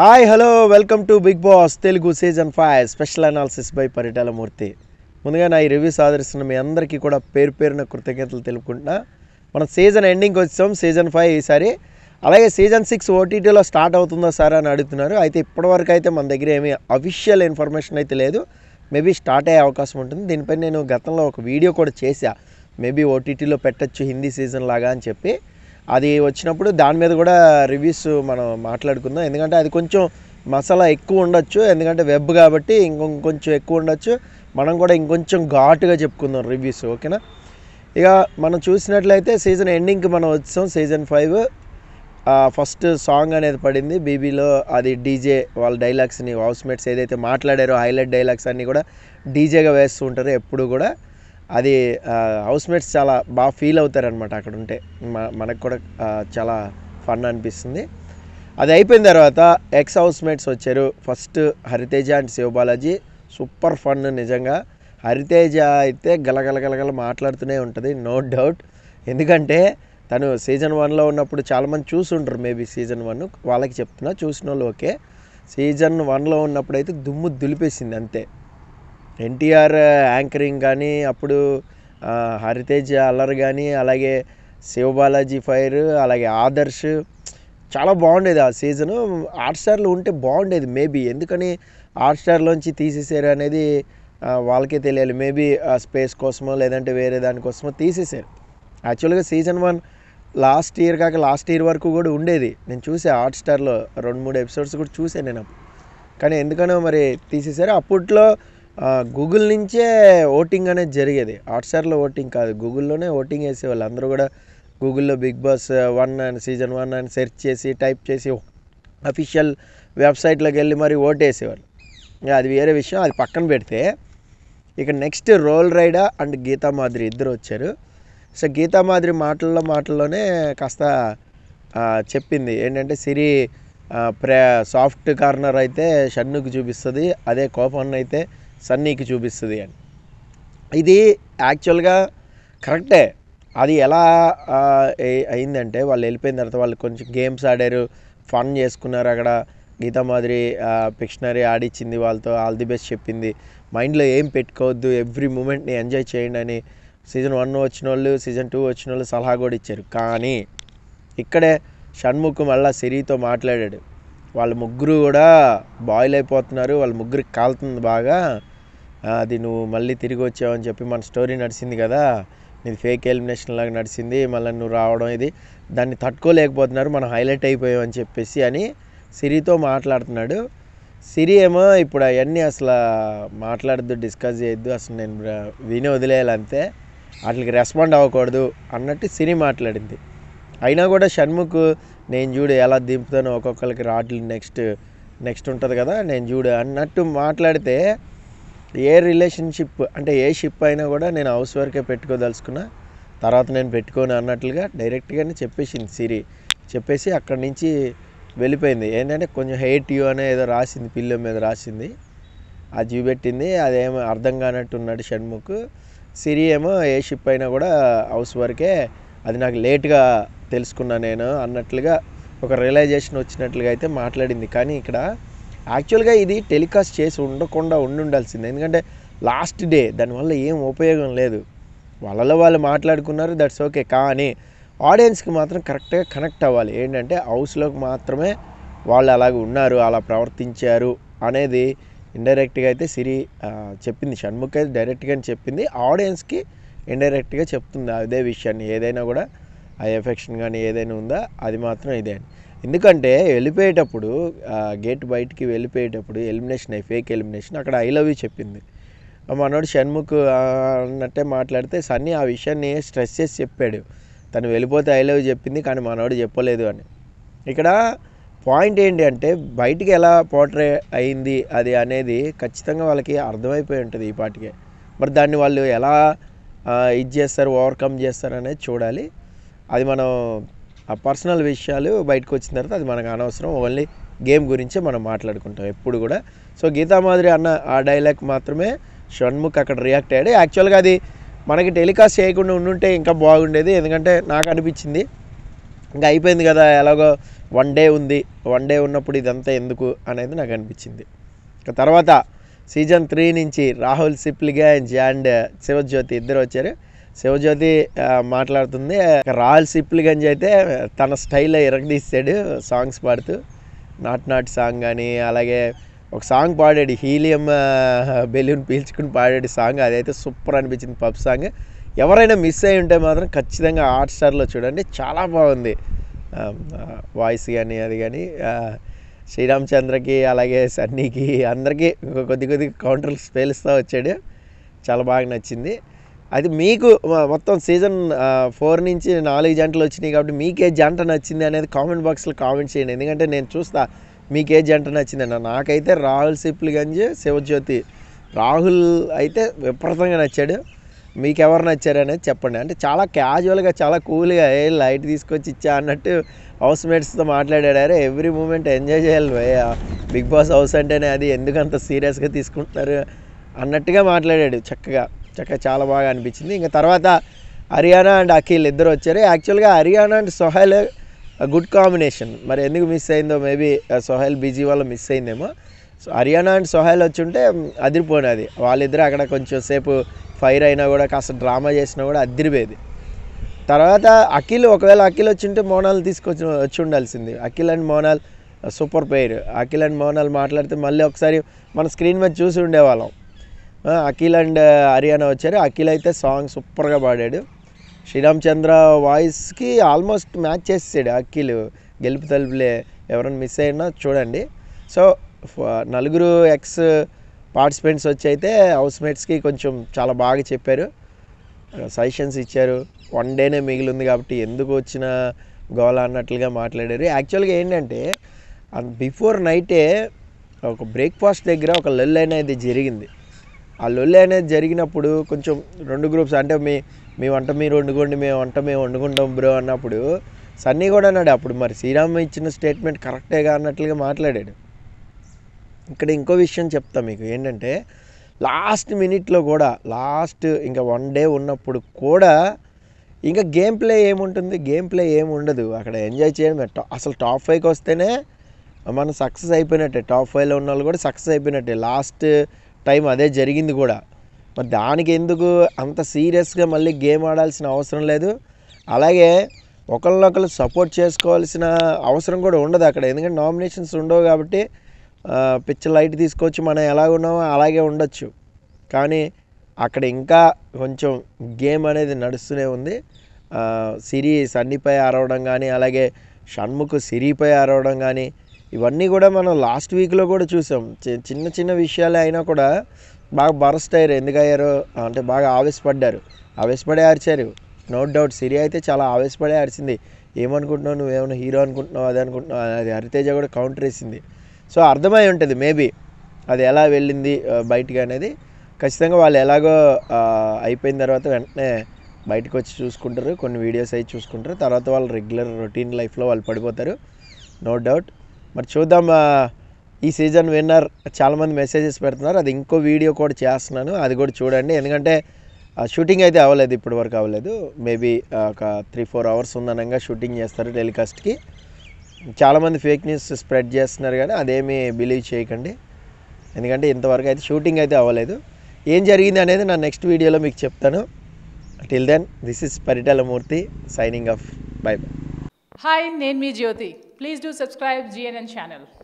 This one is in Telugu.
Hi hello welcome to Bigg Boss Telugu season five special analysis by Paritala Murthy ముందుగా నా ఈ రివ్యూస్ ఆదరిస్తున్న మీ అందరికీ కూడా పేరు పేరున కృతజ్ఞతలు తెలుపుకుంటున్నా మనం సీజన్ ఎండింగ్కి వచ్చాం సీజన్ ఫైవ్ ఈసారి అలాగే సీజన్ సిక్స్ ఓటీటీలో స్టార్ట్ అవుతుందా సార్ అని అడుగుతున్నారు అయితే ఇప్పటివరకు అయితే మన దగ్గర ఏమీ అఫీషియల్ ఇన్ఫర్మేషన్ అయితే లేదు మేబీ స్టార్ట్ అయ్యే అవకాశం ఉంటుంది దీనిపై నేను గతంలో ఒక వీడియో కూడా చేశా మేబీ ఓటీటీలో పెట్టచ్చు హిందీ సీజన్ లాగా అని చెప్పి అది వచ్చినప్పుడు దాని మీద కూడా రివ్యూస్ మనం మాట్లాడుకుందాం ఎందుకంటే అది కొంచెం మసాలా ఎక్కువ ఉండొచ్చు ఎందుకంటే వెబ్ కాబట్టి ఇంకొంచెం ఎక్కువ ఉండొచ్చు మనం కూడా ఇంకొంచెం ఘాటుగా చెప్పుకుందాం రివ్యూస్ ఓకేనా ఇక మనం చూసినట్లయితే సీజన్ ఎండింగ్కి మనం వచ్చాం సీజన్ ఫైవ్ ఫస్ట్ సాంగ్ అనేది పడింది బీబీలో అది డీజే వాళ్ళ డైలాగ్స్ని హౌస్మేట్స్ ఏదైతే మాట్లాడారో హైలైట్ డైలాగ్స్ అన్నీ కూడా డీజేగా వేస్తూ ఉంటారు ఎప్పుడు కూడా అది హౌస్మేట్స్ చాలా బాగా ఫీల్ అవుతారనమాట అక్కడ ఉంటే మనకు కూడా చాలా ఫన్ అనిపిస్తుంది అది అయిపోయిన తర్వాత ఎక్స్ హౌస్మేట్స్ వచ్చారు first Hariteja and Siva Balaji super fun నిజంగా హరితేజ అయితే గలగలగలగల మాట్లాడుతూనే ఉంటుంది నో డౌట్ ఎందుకంటే తను సీజన్ వన్లో ఉన్నప్పుడు చాలామంది చూసుంటారు మేబీ సీజన్ వన్ వాళ్ళకి చెప్తున్నా చూసిన వాళ్ళు ఓకే సీజన్ వన్లో ఉన్నప్పుడు అయితే దుమ్ము దులిపేసింది అంతే ఎన్టీఆర్ యాంకరింగ్ కానీ అప్పుడు హరితేజ్ అల్లర్ కానీ అలాగే శివబాలాజీ ఫైర్ అలాగే ఆదర్శ్ చాలా బాగుండేది ఆ సీజను స్టార్లో ఉంటే బాగుండేది మేబీ ఎందుకని స్టార్లోంచి తీసేసారు అనేది వాళ్ళకే తెలియాలి మేబీ స్పేస్ కోసమో లేదంటే వేరే దానికోసమో తీసేసారు యాక్చువల్గా సీజన్ వన్ లాస్ట్ ఇయర్ కాక లాస్ట్ ఇయర్ వరకు కూడా ఉండేది నేను చూసే స్టార్లో రెండు మూడు ఎపిసోడ్స్ కూడా చూసాను నేను కానీ ఎందుకనో మరి తీసేసారు అప్పట్లో గూగుల్ నుంచే ఓటింగ్ అనేది జరిగేది హాట్స్టార్లో ఓటింగ్ కాదు గూగుల్లోనే ఓటింగ్ వేసేవాళ్ళు అందరూ కూడా గూగుల్లో Bigg Boss one and season one అని సెర్చ్ చేసి టైప్ చేసి అఫీషియల్ వెబ్సైట్లోకి వెళ్ళి మరి వేసేవాళ్ళు అది వేరే విషయం అది పక్కన పెడితే ఇక next roll Rida and Geetha Madhuri ఇద్దరు వచ్చారు సో గీతా మాదిరి మాటల్లో మాటల్లోనే కాస్త చెప్పింది ఏంటంటే సిరి ప్రే సాఫ్ట్ కార్నర్ అయితే షన్నుకు చూపిస్తుంది అదే కోపాన్ని అయితే సన్నీకి చూపిస్తుంది అని ఇది యాక్చువల్గా కరెక్టే అది ఎలా అయిందంటే వాళ్ళు వెళ్ళిపోయిన తర్వాత వాళ్ళు కొంచెం గేమ్స్ ఆడారు ఫన్ చేసుకున్నారు అక్కడ గీతా మాదిరి పిక్షనరీ ఆడిచ్చింది వాళ్ళతో ఆల్ ది బెస్ట్ చెప్పింది మైండ్లో ఏం పెట్టుకోవద్దు ఎవ్రీ మూమెంట్ని ఎంజాయ్ చేయండి అని సీజన్ వన్ వచ్చిన వాళ్ళు సీజన్ టూ వచ్చిన వాళ్ళు సలహా కూడా ఇచ్చారు కానీ ఇక్కడే షణ్ముఖం మళ్ళీ సిరితో మాట్లాడాడు వాళ్ళు ముగ్గురు కూడా బాయిల్ అయిపోతున్నారు వాళ్ళ ముగ్గురికి కాలుతుంది బాగా అది నువ్వు మళ్ళీ తిరిగి వచ్చావని చెప్పి మన స్టోరీ నడిచింది కదా నీది ఫేక్ ఎలిమినేషన్ లాగా నడిచింది మళ్ళీ నువ్వు రావడం ఇది దాన్ని తట్టుకోలేకపోతున్నారు మనం హైలైట్ అయిపోయావు అని చెప్పేసి అని సిరితో మాట్లాడుతున్నాడు సిరి ఏమో ఇప్పుడు అవన్నీ అసలు మాట్లాడద్దు డిస్కస్ చేయొద్దు అసలు నేను విని వదిలేయాలంతే వాటికి రెస్పాండ్ అవ్వకూడదు అన్నట్టు సిరి మాట్లాడింది అయినా కూడా షణ్ముఖ్ నేను చూడు ఎలా దింపుతాను ఒక్కొక్కరికి రాట్లు నెక్స్ట్ నెక్స్ట్ ఉంటుంది కదా నేను చూడు అన్నట్టు మాట్లాడితే ఏ రిలేషన్షిప్ అంటే ఏ షిప్ అయినా కూడా నేను హౌస్ వర్కే పెట్టుకోదలుచుకున్నా తర్వాత నేను పెట్టుకోను అన్నట్లుగా డైరెక్ట్గానే చెప్పేసింది సిరి చెప్పేసి అక్కడి నుంచి వెళ్ళిపోయింది ఏంటంటే కొంచెం హెయిట్ యూ అనే ఏదో రాసింది పిల్ల మీద రాసింది అది చూపెట్టింది అదేమో అర్థం ఉన్నాడు షణ్ముఖ్ సిరి ఏమో ఏ షిప్ అయినా కూడా హౌస్ వర్కే అది నాకు లేట్గా తెలుసుకున్నా నేను అన్నట్లుగా ఒక రియలైజేషన్ వచ్చినట్లుగా అయితే మాట్లాడింది కానీ ఇక్కడ యాక్చువల్గా ఇది టెలికాస్ట్ చేసి ఉండకుండా ఉండి ఉండాల్సింది ఎందుకంటే లాస్ట్ డే దానివల్ల ఏం ఉపయోగం లేదు వాళ్ళలో వాళ్ళు మాట్లాడుకున్నారు దట్స్ ఓకే కానీ ఆడియన్స్కి మాత్రం కరెక్ట్గా కనెక్ట్ అవ్వాలి ఏంటంటే హౌస్లోకి మాత్రమే వాళ్ళు అలాగే ఉన్నారు అలా ప్రవర్తించారు అనేది ఇండైరెక్ట్గా అయితే సిరి చెప్పింది షణ్ముఖ్ అయితే డైరెక్ట్గా చెప్పింది ఆడియన్స్కి ఇండైరెక్ట్గా చెప్తుంది అదే విషయాన్ని ఏదైనా కూడా ఆ ఎఫెక్షన్ కానీ ఏదైనా ఉందా అది మాత్రం ఇదే ఎందుకంటే వెళ్ళిపోయేటప్పుడు గేట్ బయటికి వెళ్ళిపోయేటప్పుడు ఎలిమినేషన్ అయ్యి ఫేక్ ఎలిమినేషన్ అక్కడ ఐ లవ్ యూ చెప్పింది మనోడు షణ్ముఖ్ అన్నట్టే మాట్లాడితే సన్నీ ఆ విషయాన్ని స్ట్రెస్ చేసి చెప్పాడు తను వెళ్ళిపోతే ఐ లవ్ చెప్పింది కానీ మనోడు చెప్పలేదు అని ఇక్కడ పాయింట్ ఏంటి అంటే బయటికి ఎలా పోట్రే అయింది అది అనేది ఖచ్చితంగా వాళ్ళకి అర్థమైపోయి ఉంటుంది ఈ పాటికే మరి దాన్ని వాళ్ళు ఎలా ఇది చేస్తారు ఓవర్కమ్ చేస్తారు అనేది చూడాలి అది మనం ఆ పర్సనల్ విషయాలు బయటకు వచ్చిన తర్వాత అది మనకు అనవసరం ఓన్లీ గేమ్ గురించే మనం మాట్లాడుకుంటాం ఎప్పుడు కూడా సో గీతా అన్న ఆ డైలాగ్ మాత్రమే షణ్ముఖ్ అక్కడ రియాక్ట్ అయ్యాడు యాక్చువల్గా అది మనకి టెలికాస్ట్ చేయకుండా ఉండుంటే ఇంకా బాగుండేది ఎందుకంటే నాకు అనిపించింది ఇంకా అయిపోయింది కదా ఎలాగో వన్ డే ఉంది వన్ డే ఉన్నప్పుడు ఇదంతా ఎందుకు అనేది నాకు అనిపించింది ఇక తర్వాత సీజన్ త్రీ నుంచి రాహుల్ సిప్లిగా అండ్ జాండ్ శివజ్యోతి ఇద్దరు వచ్చారు శివజ్యోతి మాట్లాడుతుంది రాయల్ సిప్లి గంజి అయితే తన స్టైల్లో ఇరగదీస్తాడు సాంగ్స్ పాడుతూ నాట్ నాట్ సాంగ్ కానీ అలాగే ఒక సాంగ్ పాడాడు హీలియం బెలూన్ పీల్చుకుని పాడాడు సాంగ్ అదైతే సూపర్ అనిపించింది పబ్ సాంగ్ ఎవరైనా మిస్ అయి ఉంటే మాత్రం ఖచ్చితంగా హాట్ స్టార్లో చూడండి చాలా బాగుంది వాయిస్ కానీ అది కానీ శ్రీరామచంద్రకి అలాగే సన్నీకి అందరికీ కొద్ది కొద్ది కౌంటర్లు పేలుస్తూ వచ్చాడు చాలా బాగా నచ్చింది అది మీకు మొత్తం సీజన్ ఫోర్ నుంచి నాలుగు జంటలు వచ్చినాయి కాబట్టి మీకే జంట నచ్చింది అనేది కామెంట్ బాక్స్లో కామెంట్ చేయండి ఎందుకంటే నేను చూస్తా మీకే జంట నచ్చిందన్న నాకైతే రాహుల్ సిప్లు గంజి శివజ్యోతి రాహుల్ అయితే విపరీతంగా నచ్చాడు మీకు ఎవరు నచ్చారు అనేది చెప్పండి అంటే చాలా క్యాజువల్గా చాలా కూల్గా ఏ లైట్ తీసుకొచ్చి ఇచ్చా అన్నట్టు హౌస్ మేట్స్తో మాట్లాడాడు అరే ఎవ్రీ మూమెంట్ ఎంజాయ్ చేయాలి భయ్య బిగ్ బాస్ హౌస్ అంటేనే అది ఎందుకంత సీరియస్గా తీసుకుంటున్నారు అన్నట్టుగా మాట్లాడాడు చక్కగా చక్కగా చాలా బాగా అనిపించింది ఇంకా తర్వాత హర్యానా అండ్ అఖిల్ ఇద్దరు వచ్చారు యాక్చువల్గా Ariyana and Sohel good combination మరి ఎందుకు మిస్ అయిందో మేబీ సొహైల్ బిజీ వల్ల మిస్ అయిందేమో సో హర్యానా అండ్ సొహైల్ ఉంటే అదిరిపోయినది వాళ్ళిద్దరు అక్కడ కొంచెం సేపు ఫైర్ అయినా కూడా కాస్త డ్రామా చేసినా కూడా అదిరిపోయేది తర్వాత అఖిల్ ఒకవేళ అఖిల్ వచ్చి ఉంటే మోనాల్ తీసుకొచ్చి వచ్చి ఉండాల్సింది అఖిల్ అండ్ మోనాల్ సూపర్ పేరు అఖిల్ అండ్ మోనాల్ మాట్లాడితే మళ్ళీ ఒకసారి మన స్క్రీన్ మీద చూసి ఉండేవాళ్ళం అఖిల్ అండ్ హరియానా వచ్చారు అఖిల్ అయితే సాంగ్ సూపర్గా పాడాడు శ్రీరామ్ చంద్ర వాయిస్కి ఆల్మోస్ట్ మ్యాచ్ చేసాడు అఖిల్ గెలుపు తలుపులే ఎవరైనా మిస్ అయినా చూడండి సో నలుగురు ఎక్స్ పార్టిసిపెంట్స్ వచ్చి అయితే హౌస్మేట్స్కి కొంచెం చాలా బాగా చెప్పారు సజెషన్స్ ఇచ్చారు వన్ డేనే మిగిలింది కాబట్టి ఎందుకు వచ్చిన గోళ అన్నట్లుగా మాట్లాడారు యాక్చువల్గా ఏంటంటే బిఫోర్ నైటే ఒక బ్రేక్ఫాస్ట్ దగ్గర ఒక లెల్ ఇది జరిగింది ఆ లొల్లి అనేది జరిగినప్పుడు కొంచెం రెండు గ్రూప్స్ అంటే మీ మీ వంట మీరు వండుకోండి మేము వంట మేము వండుకుంటాం బ్రో అన్నప్పుడు సన్నీ కూడా అన్నాడు అప్పుడు మరి శ్రీరామ్ ఇచ్చిన స్టేట్మెంట్ కరెక్టేగా అన్నట్లుగా మాట్లాడాడు ఇక్కడ ఇంకో విషయం చెప్తా మీకు ఏంటంటే లాస్ట్ మినిట్లో కూడా లాస్ట్ ఇంకా వన్ డే ఉన్నప్పుడు కూడా ఇంకా గేమ్ ప్లే ఏముంటుంది గేమ్ ప్లే ఏమి ఉండదు అక్కడ ఎంజాయ్ చేయడం అసలు టాప్ ఫైవ్కి వస్తేనే మనం సక్సెస్ అయిపోయినట్టే టాప్ ఫైవ్లో ఉన్న వాళ్ళు కూడా సక్సెస్ అయిపోయినట్టే లాస్ట్ టైం అదే జరిగింది కూడా మరి దానికి ఎందుకు అంత సీరియస్గా మళ్ళీ గేమ్ ఆడాల్సిన అవసరం లేదు అలాగే ఒకళ్ళనొకళ్ళు సపోర్ట్ చేసుకోవాల్సిన అవసరం కూడా ఉండదు అక్కడ ఎందుకంటే నామినేషన్స్ ఉండవు కాబట్టి పిచ్చర్ లైట్ తీసుకొచ్చి మనం ఎలా ఉన్నామో అలాగే ఉండొచ్చు కానీ అక్కడ ఇంకా కొంచెం గేమ్ అనేది నడుస్తూనే ఉంది సిరి సన్నిపై అరవడం కానీ అలాగే షణ్ముఖ్ సిరిపై అరవడం కానీ ఇవన్నీ కూడా మనం లాస్ట్ వీక్లో కూడా చూసాం చిన్న చిన్న విషయాలే అయినా కూడా బాగా బరస్ట్ అయ్యారు ఎందుకు అయ్యారు అంటే బాగా ఆవేశపడ్డారు ఆవేశపడే ఆర్చారు నో డౌట్ సిరియా అయితే చాలా ఆవేశపడే అరిచింది ఏమనుకుంటున్నావు నువ్వు ఏమైనా హీరో అనుకుంటున్నావు అది అనుకుంటున్నావు అది హరితేజ కూడా కౌంటర్ వేసింది సో అర్థమై ఉంటుంది మేబీ అది ఎలా వెళ్ళింది బయటికి అనేది ఖచ్చితంగా వాళ్ళు ఎలాగో అయిపోయిన తర్వాత వెంటనే బయటకు వచ్చి చూసుకుంటారు కొన్ని వీడియోస్ అవి చూసుకుంటారు తర్వాత వాళ్ళు రెగ్యులర్ రొటీన్ లైఫ్లో వాళ్ళు పడిపోతారు నో డౌట్ మరి చూద్దాం ఈ సీజన్ విన్నర్ చాలామంది మెసేజెస్ పెడుతున్నారు అది ఇంకో వీడియో కూడా చేస్తున్నాను అది కూడా చూడండి ఎందుకంటే షూటింగ్ అయితే అవ్వలేదు ఇప్పటి వరకు అవ్వలేదు మేబీ ఒక త్రీ ఫోర్ అవర్స్ ఉందనంగా షూటింగ్ చేస్తారు టెలికాస్ట్కి చాలామంది ఫేక్ న్యూస్ స్ప్రెడ్ చేస్తున్నారు కానీ అదేమీ బిలీవ్ చేయకండి ఎందుకంటే ఇంతవరకు అయితే షూటింగ్ అయితే అవ్వలేదు ఏం జరిగింది అనేది నా నెక్స్ట్ వీడియోలో మీకు చెప్తాను till then this is Paritala Murthy signing off bye bye hi నేను మీ జ్యోతి Please do subscribe GNN channel.